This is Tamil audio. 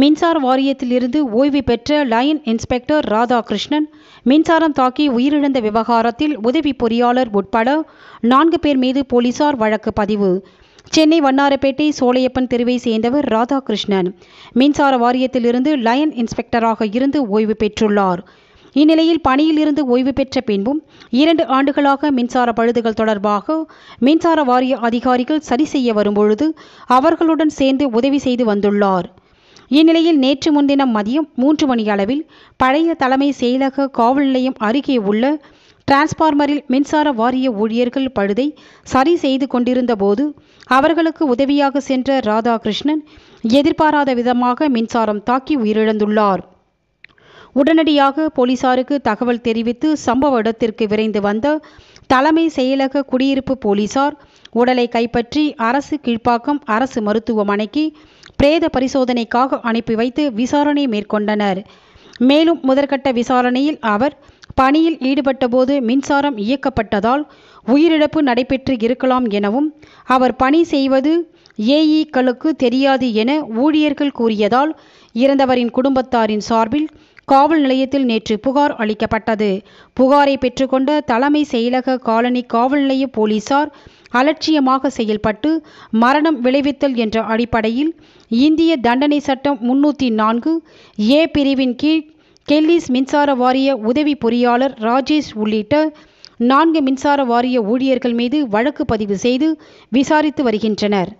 மின்சார வாரியத்திலிருந்து ஓய்வு பெற்ற லயன் இன்ஸ்பெக்டர் ராதாகிருஷ்ணன் மின்சாரம் தாக்கி உயிரிழந்த விவகாரத்தில் உதவி பொறியாளர் உட்பட நான்கு பேர் மீது போலீசார் வழக்கு பதிவு சென்னை வண்ணாரப்பேட்டை சோலையப்பன் தெருவை சேர்ந்தவர் ராதாகிருஷ்ணன் மின்சார வாரியத்திலிருந்து லயன் இன்ஸ்பெக்டராக இருந்து ஓய்வு பெற்றுள்ளார் இந்நிலையில் பணியிலிருந்து ஓய்வு பெற்ற பின்பும் இரண்டு ஆண்டுகளாக மின்சார பழுதுகள் தொடர்பாக மின்சார வாரிய அதிகாரிகள் சரி செய்ய வரும்பொழுது அவர்களுடன் சேர்ந்து உதவி செய்து வந்துள்ளார் இந்நிலையில் நேற்று முன்தினம் மதியம் மூன்று மணி அளவில் பழைய தலைமை செயலக காவல் நிலையம் அருகே உள்ள டிரான்ஸ்பார்மரில் மின்சார வாரிய ஊழியர்கள் பழுதை சரி செய்து கொண்டிருந்த போது அவர்களுக்கு உதவியாக சென்ற ராதாகிருஷ்ணன் எதிர்பாராத விதமாக மின்சாரம் தாக்கி உயிரிழந்துள்ளார் உடனடியாக போலீசாருக்கு தகவல் தெரிவித்து சம்பவ இடத்திற்கு விரைந்து வந்த தலைமை செயலக குடியிருப்பு போலீசார் உடலை கைப்பற்றி அரசு கீழ்ப்பாக்கம் அரசு மருத்துவமனைக்கு பிரேத பரிசோதனைக்காக அனுப்பி வைத்து விசாரணை மேற்கொண்டனர் மேலும் முதற்கட்ட விசாரணையில் அவர் பணியில் ஈடுபட்டபோது மின்சாரம் இயக்கப்பட்டதால் உயிரிழப்பு நடைபெற்று இருக்கலாம் எனவும் அவர் பணி செய்வது ஏஇக்களுக்கு தெரியாது என ஊழியர்கள் கூறியதால் இறந்தவரின் குடும்பத்தாரின் சார்பில் காவல் நிலையத்தில் நேற்று புகார் அளிக்கப்பட்டது புகாரை பெற்றுக்கொண்ட தலைமை செயலக காலனி காவல் நிலைய போலீசார் அலட்சியமாக செயல்பட்டு மரணம் விளைவித்தல் என்ற அடிப்படையில் இந்திய தண்டனை சட்டம் முன்னூற்றி நான்கு ஏ பிரிவின் கீழ் கெல்லிஸ் மின்சார வாரிய உதவி பொறியாளர் ராஜேஷ் உள்ளிட்ட நான்கு மின்சார வாரிய ஊழியர்கள் மீது வழக்கு பதிவு செய்து விசாரித்து வருகின்றனர்